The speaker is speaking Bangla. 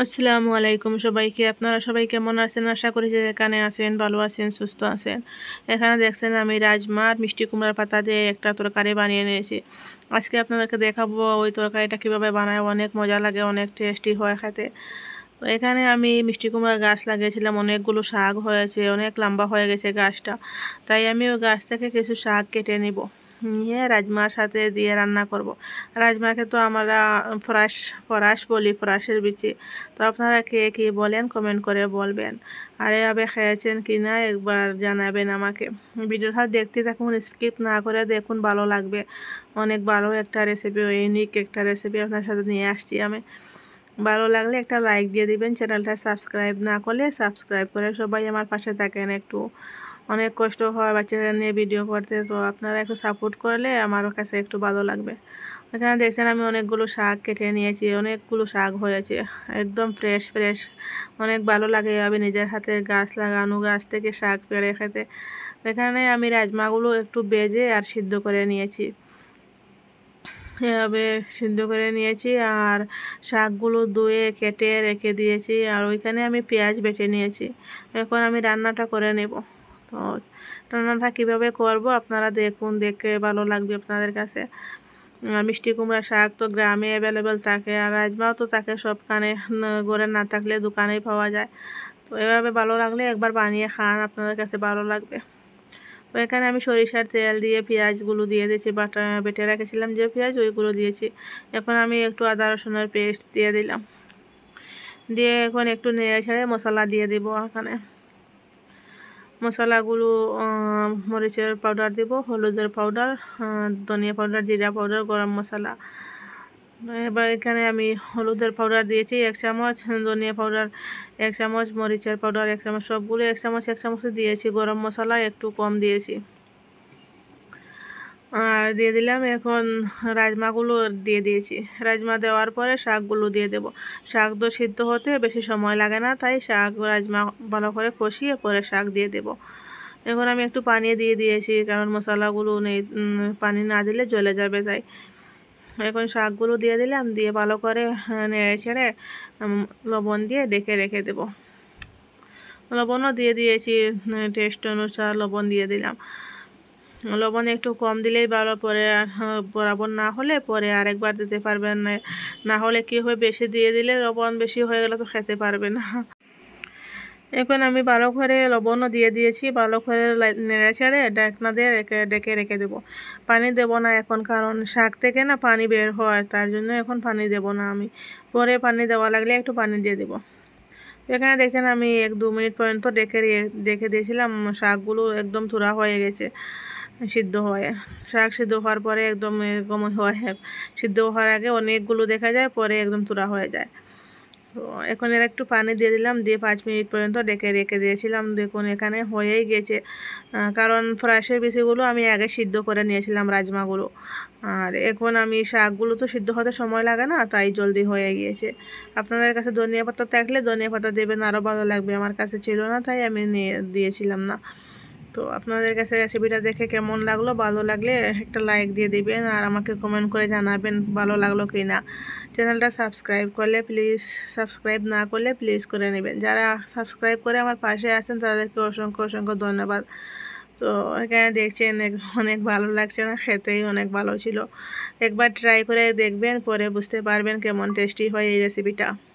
আসসালামু আলাইকুম সবাইকে আপনারা সবাই কেমন আছেন আশা করি যে এখানে আছেন ভালো আছেন সুস্থ আছেন এখানে দেখছেন আমি রাজমা আর মিষ্টি কুমড়ার পাতা দিয়ে একটা তরকারি বানিয়ে নিয়েছি আজকে আপনাদেরকে দেখাবো ওই তরকারিটা কীভাবে বানায় অনেক মজা লাগে অনেক টেস্টি হয় খেতে তো এখানে আমি মিষ্টি কুমড়ার গাছ লাগিয়েছিলাম অনেকগুলো শাক হয়েছে অনেক লম্বা হয়ে গেছে গাছটা তাই আমি ওই গাছ থেকে কিছু শাক কেটে নিব নিয়ে রাজমার সাথে দিয়ে রান্না করব। রাজমাকে তো আমরা ফরাস ফরাস বলি ফরাসের বিচি তো আপনারা কে কী বলেন কমেন্ট করে বলবেন আর এভাবে খেয়েছেন কি না একবার জানাবেন আমাকে ভিডিওটা দেখতে থাকুন স্কিপ না করে দেখুন ভালো লাগবে অনেক ভালো একটা রেসিপি ইউনিক একটা রেসিপি আপনার সাথে নিয়ে আসছি আমি ভালো লাগলে একটা লাইক দিয়ে দিবেন চ্যানেলটা সাবস্ক্রাইব না করলে সাবস্ক্রাইব করে সবাই আমার পাশে থাকেন একটু অনেক কষ্ট হয় বাচ্চাদের নিয়ে ভিডিও করতে তো আপনারা একটু সাপোর্ট করলে আমার কাছে একটু ভালো লাগবে এখানে দেখছেন আমি অনেকগুলো শাক কেটে নিয়েছি অনেকগুলো শাক হয়েছে একদম ফ্রেশ ফ্রেশ অনেক ভালো লাগে আমি নিজের হাতের গাছ লাগানো গাছ থেকে শাক পেড়ে খেতে এখানে আমি রাজমাগুলো একটু বেজে আর সিদ্ধ করে নিয়েছি এভাবে সিদ্ধ করে নিয়েছি আর শাকগুলো ধুয়ে কেটে রেখে দিয়েছি আর ওইখানে আমি পেঁয়াজ বেটে নিয়েছি এখন আমি রান্নাটা করে নেব তো রান্নাটা কীভাবে করব আপনারা দেখুন দেখে ভালো লাগবে আপনাদের কাছে মিষ্টি কুমড়া শাক তো গ্রামে অ্যাভেলেবেল থাকে আর রাজমাও তো থাকে কানে ঘরে না থাকলে দোকানেই পাওয়া যায় তো এভাবে ভালো লাগলে একবার বানিয়ে খান আপনাদের কাছে ভালো লাগবে তো এখানে আমি সরিষার তেল দিয়ে পেঁয়াজগুলো দিয়ে দিয়েছি বাটা বেটে রেখেছিলাম যে পেঁয়াজ ওইগুলো দিয়েছি এখন আমি একটু আদা রসুনের পেস্ট দিয়ে দিলাম দিয়ে এখন একটু নেড়ে ছেড়ে মশলা দিয়ে দিব এখানে মশলাগুলো মরিচের পাউডার দিব হলুদের পাউডার ধনিয়া পাউডার জিরা পাউডার গরম মশলা এবার এখানে আমি হলুদের পাউডার দিয়েছি এক চামচ ধনিয়া পাউডার এক চামচ মরিচের পাউডার এক চামচ সবগুলো এক চামচ এক চামচ দিয়েছি গরম মশলা একটু কম দিয়েছি আর দিয়ে দিলাম এখন রাজমাগুলো দিয়ে দিয়েছি রাজমা দেওয়ার পরে শাকগুলো দিয়ে দেব শাক তো সিদ্ধ হতে বেশি সময় লাগে না তাই শাক রাজমা ভালো করে কষিয়ে পরে শাক দিয়ে দেব এখন আমি একটু পানি দিয়ে দিয়েছি কারণ মশলাগুলো নেই পানি না দিলে জ্বলে যাবে তাই এখন শাকগুলো দিয়ে দিলাম দিয়ে ভালো করে হ্যাঁ, নেড়ে ছেড়ে লবণ দিয়ে ডেকে রেখে দেব লবণও দিয়ে দিয়েছি টেস্ট অনুসার লবণ দিয়ে দিলাম লবণ একটু কম দিলেই ভালো পরে হ্যাঁ, বরাবর না হলে পরে আরেকবার দিতে পারবেন না হলে কি হয় বেশি দিয়ে দিলে লবণ বেশি হয়ে গেলে তো খেতে পারবে না এখন আমি ভালো করে লবণও দিয়ে দিয়েছি ভালো করে নেড়ে ছেড়ে ডাকনা দিয়ে রেখে ডেকে রেখে দেবো পানি দেব না এখন কারণ শাক থেকে না পানি বের হয় তার জন্য এখন পানি দেব না আমি পরে পানি দেওয়া লাগলে একটু পানি দিয়ে দেবো এখানে দেখছেন আমি এক দু মিনিট পর্যন্ত ডেকে ডেকে দিয়েছিলাম শাকগুলো একদম চূড়া হয়ে গেছে সিদ্ধ হয় শাক সিদ্ধ হওয়ার পরে একদম এরকম হয় সিদ্ধ হওয়ার আগে অনেকগুলো দেখা যায় পরে একদম তোরা হয়ে যায় তো এখন এর একটু পানি দিয়ে দিলাম দিয়ে পাঁচ মিনিট পর্যন্ত ডেকে রেখে দিয়েছিলাম দেখুন এখানে হয়েই গেছে কারণ ফ্রাশের বেশিগুলো আমি আগে সিদ্ধ করে নিয়েছিলাম রাজমাগুলো আর এখন আমি শাকগুলো তো সিদ্ধ হতে সময় লাগে না তাই জলদি হয়ে গিয়েছে আপনাদের কাছে ধনিয়া পাতা থাকলে ধনিয়া পাতা দেবেন আরও ভালো লাগবে আমার কাছে ছিল না তাই আমি নিয়ে দিয়েছিলাম না তো আপনাদের কাছে রেসিপিটা দেখে কেমন লাগলো ভালো লাগলে একটা লাইক দিয়ে দিবেন আর আমাকে কমেন্ট করে জানাবেন ভালো লাগলো কি না চ্যানেলটা সাবস্ক্রাইব করলে প্লিজ সাবস্ক্রাইব না করলে প্লিজ করে নেবেন যারা সাবস্ক্রাইব করে আমার পাশে আছেন তাদেরকে অসংখ্য অসংখ্য ধন্যবাদ তো এখানে দেখছেন অনেক ভালো লাগছে না খেতেই অনেক ভালো ছিল একবার ট্রাই করে দেখবেন পরে বুঝতে পারবেন কেমন টেস্টি হয় এই রেসিপিটা